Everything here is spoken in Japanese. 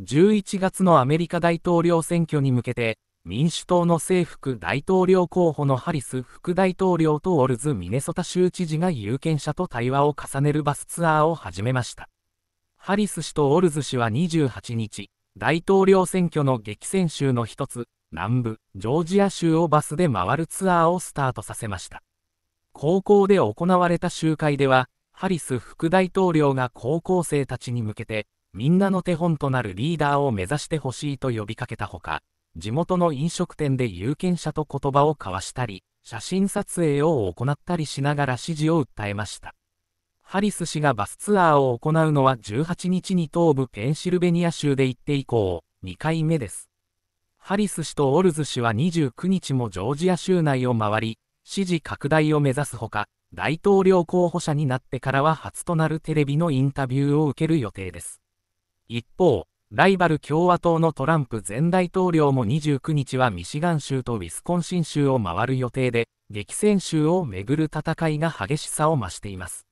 11月のアメリカ大統領選挙に向けて、民主党の政副大統領候補のハリス副大統領とオルズ・ミネソタ州知事が有権者と対話を重ねるバスツアーを始めました。ハリス氏とオルズ氏は28日、大統領選挙の激戦州の一つ、南部、ジョージア州をバスで回るツアーをスタートさせました。高校で行われた集会では、ハリス副大統領が高校生たちに向けて、みんなの手本となるリーダーを目指してほしいと呼びかけたほか、地元の飲食店で有権者と言葉を交わしたり、写真撮影を行ったりしながら支持を訴えました。ハリス氏がバスツアーを行うのは18日に東部ペンシルベニア州で行って以降、2回目です。ハリス氏とオルズ氏は29日もジョージア州内を回り、支持拡大を目指すほか、大統領候補者になってからは初となるテレビのインタビューを受ける予定です。一方、ライバル共和党のトランプ前大統領も29日はミシガン州とウィスコンシン州を回る予定で、激戦州をめぐる戦いが激しさを増しています。